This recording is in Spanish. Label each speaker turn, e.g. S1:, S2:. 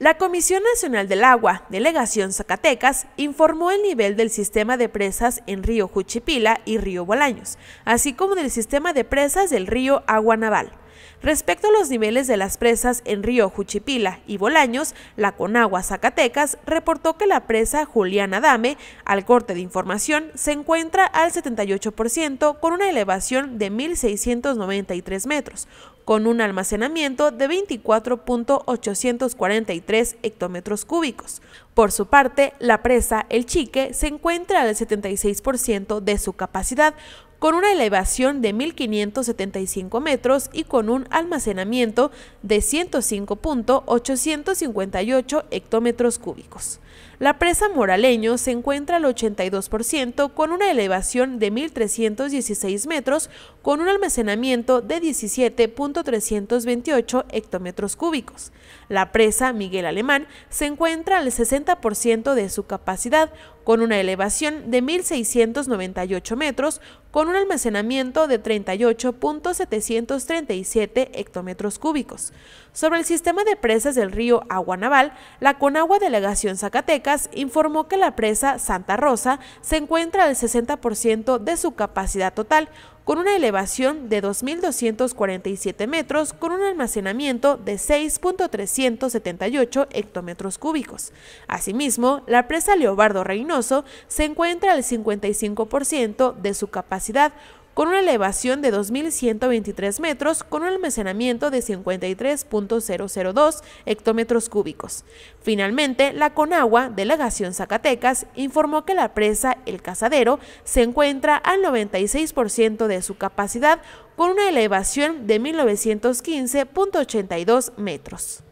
S1: La Comisión Nacional del Agua, Delegación Zacatecas, informó el nivel del sistema de presas en Río Juchipila y Río Bolaños, así como del sistema de presas del río Agua Naval. Respecto a los niveles de las presas en Río Juchipila y Bolaños, la Conagua Zacatecas reportó que la presa Juliana Dame, al corte de información, se encuentra al 78% con una elevación de 1.693 metros, con un almacenamiento de 24.843 hectómetros cúbicos. Por su parte, la presa El Chique se encuentra al 76% de su capacidad, con una elevación de 1.575 metros y con un almacenamiento de 105.858 hectómetros cúbicos. La presa Moraleño se encuentra al 82% con una elevación de 1.316 metros con un almacenamiento de 17.328 hectómetros cúbicos. La presa Miguel Alemán se encuentra al 60% de su capacidad con una elevación de 1.698 metros, con un almacenamiento de 38.737 hectómetros cúbicos. Sobre el sistema de presas del río Aguanaval, la Conagua Delegación Zacatecas informó que la presa Santa Rosa se encuentra al 60% de su capacidad total, con una elevación de 2.247 metros, con un almacenamiento de 6.378 hectómetros cúbicos. Asimismo, la presa Leobardo Reynoso se encuentra al 55% de su capacidad, con una elevación de 2.123 metros con un almacenamiento de 53.002 hectómetros cúbicos. Finalmente, la Conagua, delegación Zacatecas, informó que la presa El Cazadero se encuentra al 96% de su capacidad con una elevación de 1915.82 metros.